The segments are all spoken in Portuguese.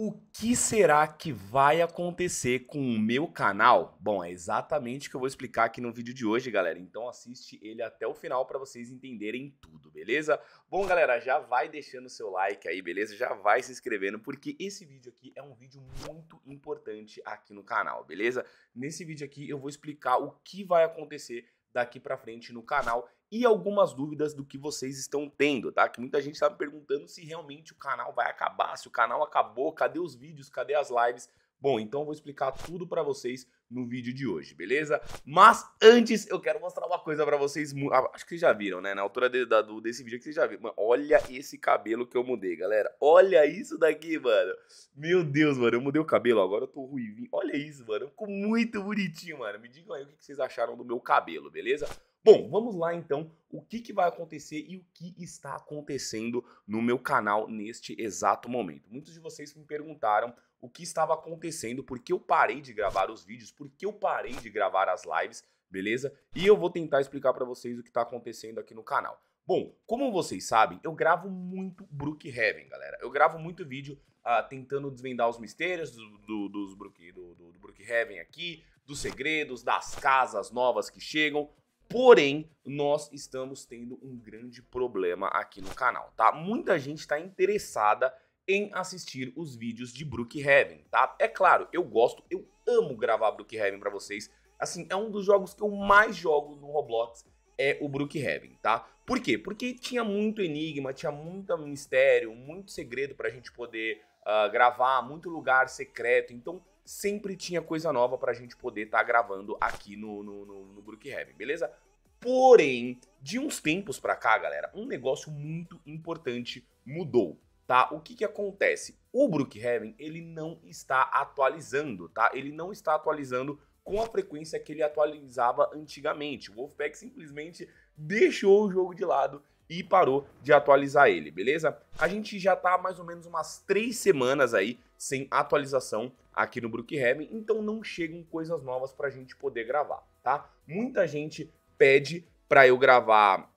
O que será que vai acontecer com o meu canal? Bom, é exatamente o que eu vou explicar aqui no vídeo de hoje, galera. Então assiste ele até o final para vocês entenderem tudo, beleza? Bom, galera, já vai deixando o seu like aí, beleza? Já vai se inscrevendo porque esse vídeo aqui é um vídeo muito importante aqui no canal, beleza? Nesse vídeo aqui eu vou explicar o que vai acontecer daqui para frente no canal e algumas dúvidas do que vocês estão tendo, tá? Que muita gente está me perguntando se realmente o canal vai acabar, se o canal acabou, cadê os vídeos, cadê as lives? Bom, então eu vou explicar tudo para vocês no vídeo de hoje, beleza? Mas antes eu quero mostrar uma coisa para vocês, acho que vocês já viram, né? Na altura de, da, do, desse vídeo que vocês já viram. Mano, olha esse cabelo que eu mudei, galera. Olha isso daqui, mano. Meu Deus, mano, eu mudei o cabelo, agora eu tô ruivinho. Olha isso, mano. Ficou muito bonitinho, mano. Me digam aí o que vocês acharam do meu cabelo, beleza? Bom, vamos lá então. O que, que vai acontecer e o que está acontecendo no meu canal neste exato momento? Muitos de vocês me perguntaram o que estava acontecendo, por que eu parei de gravar os vídeos, por que eu parei de gravar as lives, beleza? E eu vou tentar explicar para vocês o que está acontecendo aqui no canal. Bom, como vocês sabem, eu gravo muito Brookhaven, galera. Eu gravo muito vídeo uh, tentando desvendar os mistérios do, do, dos Brook, do, do, do Brookhaven aqui, dos segredos, das casas novas que chegam. Porém, nós estamos tendo um grande problema aqui no canal, tá? Muita gente está interessada em assistir os vídeos de Brookhaven, tá? É claro, eu gosto, eu amo gravar Brookhaven para vocês. Assim, é um dos jogos que eu mais jogo no Roblox, é o Brookhaven, tá? Por quê? Porque tinha muito enigma, tinha muito mistério, muito segredo pra gente poder uh, gravar, muito lugar secreto. Então, sempre tinha coisa nova pra gente poder estar tá gravando aqui no, no, no, no Brookhaven, beleza? Porém, de uns tempos pra cá, galera, um negócio muito importante mudou, tá? O que que acontece? O Brookhaven, ele não está atualizando, tá? Ele não está atualizando com a frequência que ele atualizava antigamente. O Wolfpack simplesmente deixou o jogo de lado e parou de atualizar ele, beleza? A gente já tá mais ou menos umas três semanas aí sem atualização aqui no Brookhaven, então não chegam coisas novas pra gente poder gravar, tá? Muita gente pede pra eu gravar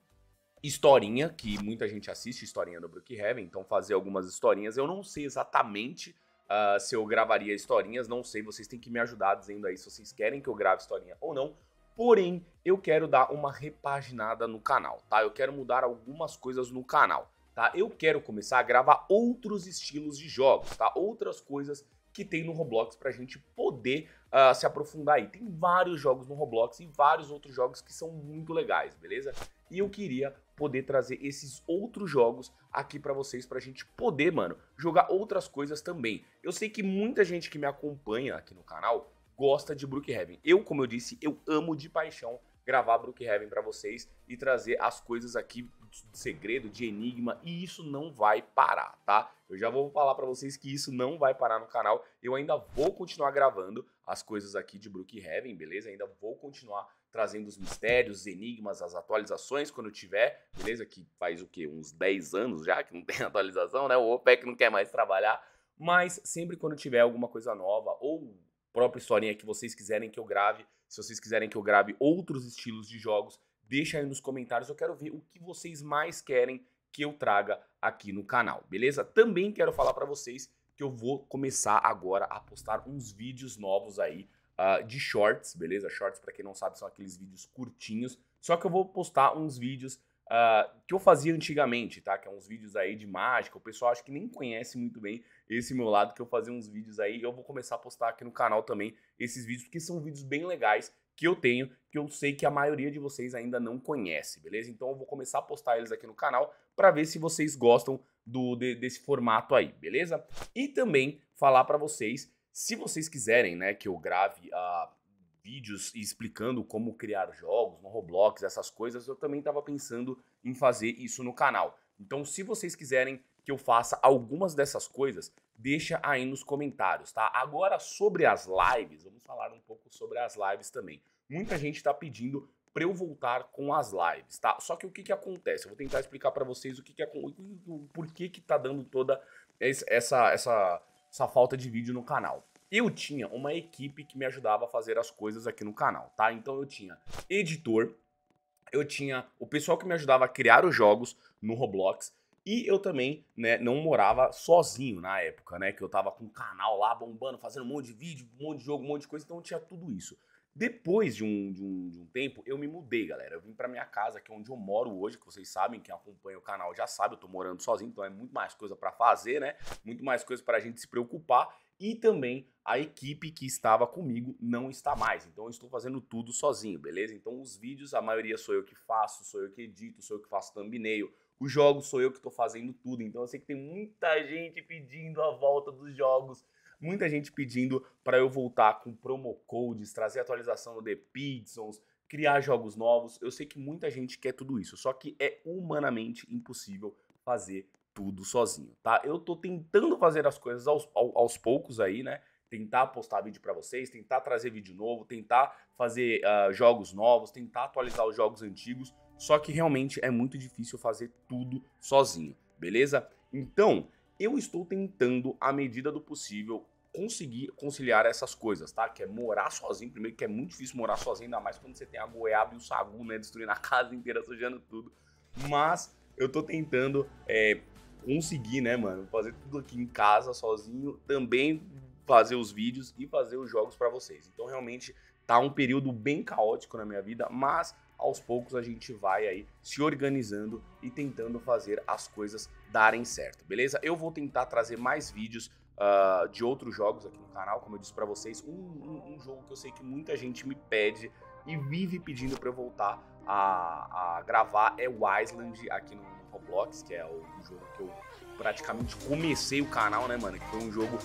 historinha, que muita gente assiste historinha no Brookhaven, então fazer algumas historinhas. Eu não sei exatamente uh, se eu gravaria historinhas, não sei, vocês têm que me ajudar dizendo aí se vocês querem que eu grave historinha ou não. Porém, eu quero dar uma repaginada no canal, tá? Eu quero mudar algumas coisas no canal, tá? Eu quero começar a gravar outros estilos de jogos, tá? Outras coisas que tem no Roblox pra gente poder uh, se aprofundar aí. Tem vários jogos no Roblox e vários outros jogos que são muito legais, beleza? E eu queria poder trazer esses outros jogos aqui para vocês pra gente poder, mano, jogar outras coisas também. Eu sei que muita gente que me acompanha aqui no canal gosta de Brookhaven. Eu, como eu disse, eu amo de paixão gravar Brookhaven para vocês e trazer as coisas aqui de segredo, de enigma, e isso não vai parar, tá? Eu já vou falar para vocês que isso não vai parar no canal. Eu ainda vou continuar gravando as coisas aqui de Brookhaven, beleza? Ainda vou continuar trazendo os mistérios, os enigmas, as atualizações quando tiver, beleza? Que faz o quê? Uns 10 anos já que não tem atualização, né? O OPEC não quer mais trabalhar, mas sempre quando tiver alguma coisa nova ou própria historinha que vocês quiserem que eu grave. Se vocês quiserem que eu grave outros estilos de jogos, deixa aí nos comentários. Eu quero ver o que vocês mais querem que eu traga aqui no canal, beleza? Também quero falar para vocês que eu vou começar agora a postar uns vídeos novos aí uh, de shorts, beleza? Shorts, para quem não sabe, são aqueles vídeos curtinhos. Só que eu vou postar uns vídeos uh, que eu fazia antigamente, tá? Que são é uns vídeos aí de mágica. O pessoal acho que nem conhece muito bem, esse meu lado, que eu fazia uns vídeos aí. Eu vou começar a postar aqui no canal também esses vídeos, porque são vídeos bem legais que eu tenho, que eu sei que a maioria de vocês ainda não conhece, beleza? Então eu vou começar a postar eles aqui no canal para ver se vocês gostam do de, desse formato aí, beleza? E também falar para vocês, se vocês quiserem, né, que eu grave uh, vídeos explicando como criar jogos no Roblox, essas coisas, eu também estava pensando em fazer isso no canal. Então, se vocês quiserem que eu faça algumas dessas coisas, deixa aí nos comentários, tá? Agora sobre as lives, vamos falar um pouco sobre as lives também. Muita gente está pedindo para eu voltar com as lives, tá? Só que o que que acontece? Eu vou tentar explicar para vocês o que que é, o porquê que tá dando toda essa essa essa falta de vídeo no canal. Eu tinha uma equipe que me ajudava a fazer as coisas aqui no canal, tá? Então eu tinha editor, eu tinha o pessoal que me ajudava a criar os jogos no Roblox, e eu também, né, não morava sozinho na época, né? Que eu tava com um canal lá bombando, fazendo um monte de vídeo, um monte de jogo, um monte de coisa, então tinha tudo isso. Depois de um, de um, de um tempo, eu me mudei, galera. Eu vim pra minha casa, que é onde eu moro hoje, que vocês sabem, quem acompanha o canal já sabe, eu tô morando sozinho, então é muito mais coisa para fazer, né? Muito mais coisa pra gente se preocupar. E também a equipe que estava comigo não está mais. Então eu estou fazendo tudo sozinho, beleza? Então os vídeos, a maioria sou eu que faço, sou eu que edito, sou eu que faço thumbnail, os jogos sou eu que estou fazendo tudo, então eu sei que tem muita gente pedindo a volta dos jogos, muita gente pedindo para eu voltar com promo codes, trazer atualização no The Pizzons, criar jogos novos. Eu sei que muita gente quer tudo isso, só que é humanamente impossível fazer tudo sozinho, tá? Eu tô tentando fazer as coisas aos, aos, aos poucos aí, né? Tentar postar vídeo para vocês, tentar trazer vídeo novo, tentar fazer uh, jogos novos, tentar atualizar os jogos antigos. Só que realmente é muito difícil fazer tudo sozinho, beleza? Então, eu estou tentando, à medida do possível, conseguir conciliar essas coisas, tá? Que é morar sozinho, primeiro que é muito difícil morar sozinho, ainda mais quando você tem a goiaba e o sagu, né? Destruindo a casa inteira, sujando tudo. Mas eu tô tentando é, conseguir, né, mano? Fazer tudo aqui em casa sozinho, também fazer os vídeos e fazer os jogos para vocês. Então realmente tá um período bem caótico na minha vida, mas aos poucos a gente vai aí se organizando e tentando fazer as coisas darem certo, beleza? Eu vou tentar trazer mais vídeos uh, de outros jogos aqui no canal, como eu disse para vocês, um, um, um, jogo que eu sei que muita gente me pede e vive pedindo para eu voltar a, a, gravar é o Island aqui no Roblox, que é o jogo que eu praticamente comecei o canal, né, mano? Que foi um jogo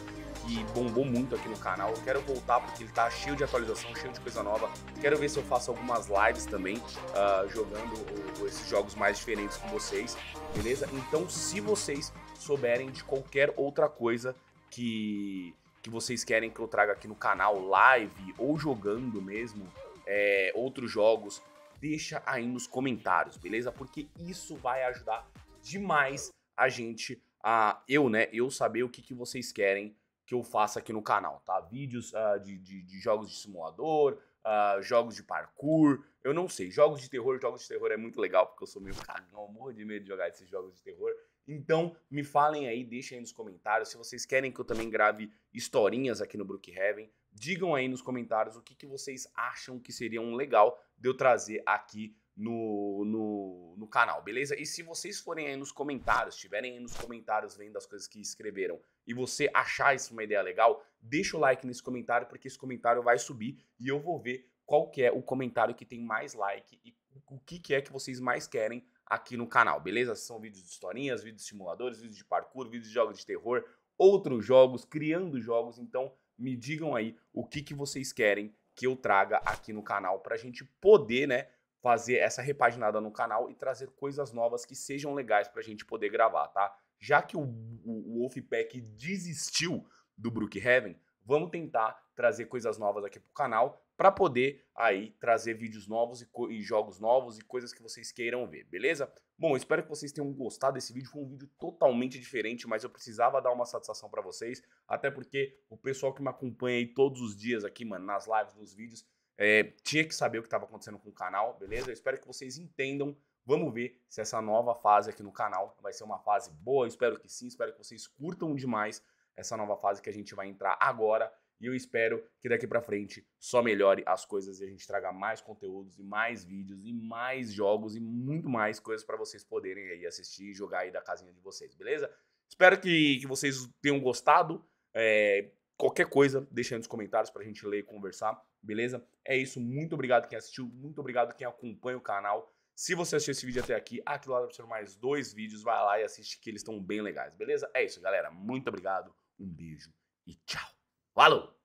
que bombou muito aqui no canal. Eu quero voltar porque ele tá cheio de atualização, cheio de coisa nova. Quero ver se eu faço algumas lives também, uh, jogando uh, esses jogos mais diferentes com vocês, beleza? Então, se vocês souberem de qualquer outra coisa que, que vocês querem que eu traga aqui no canal, live ou jogando mesmo, é, outros jogos, deixa aí nos comentários, beleza? Porque isso vai ajudar demais a gente, a eu, né? Eu saber o que, que vocês querem que eu faça aqui no canal, tá? Vídeos uh, de, de, de, jogos de simulador, uh, jogos de parkour, eu não sei. Jogos de terror, jogos de terror é muito legal, porque eu sou meio cagão, morro de medo de jogar esses jogos de terror. Então, me falem aí, deixem aí nos comentários se vocês querem que eu também grave historinhas aqui no Brookhaven, Digam aí nos comentários o que, que vocês acham que seria um legal de eu trazer aqui no, no, no, canal, beleza? E se vocês forem aí nos comentários, tiverem aí nos comentários vendo as coisas que escreveram e você achar isso uma ideia legal, deixa o like nesse comentário, porque esse comentário vai subir e eu vou ver qual que é o comentário que tem mais like e o que, que é que vocês mais querem aqui no canal, beleza? São vídeos de historinhas, vídeos de simuladores, vídeos de parkour, vídeos de jogos de terror, outros jogos, criando jogos, então me digam aí o que, que vocês querem que eu traga aqui no canal para a gente poder, né, fazer essa repaginada no canal e trazer coisas novas que sejam legais para a gente poder gravar, tá? Já que o, o, o Wolfpack desistiu do Brookhaven, vamos tentar trazer coisas novas aqui pro canal para poder aí trazer vídeos novos e, e, jogos novos e coisas que vocês queiram ver, beleza? Bom, espero que vocês tenham gostado desse vídeo, foi um vídeo totalmente diferente, mas eu precisava dar uma satisfação para vocês, até porque o pessoal que me acompanha aí todos os dias aqui, mano, nas lives, nos vídeos, é, tinha que saber o que estava acontecendo com o canal, beleza? Eu espero que vocês entendam Vamos ver se essa nova fase aqui no canal vai ser uma fase boa. Eu espero que sim, espero que vocês curtam demais essa nova fase que a gente vai entrar agora. E eu espero que daqui para frente só melhore as coisas e a gente traga mais conteúdos e mais vídeos e mais jogos e muito mais coisas para vocês poderem aí assistir e jogar aí da casinha de vocês, beleza? Espero que, que vocês tenham gostado. É, qualquer coisa, deixa aí nos comentários pra gente ler e conversar, beleza? É isso, muito obrigado quem assistiu, muito obrigado quem acompanha o canal. Se você assistiu esse vídeo até aqui, aqui lado deve mais dois vídeos, vai lá e assiste que eles estão bem legais, beleza? É isso, galera. Muito obrigado, um beijo e tchau! Falou!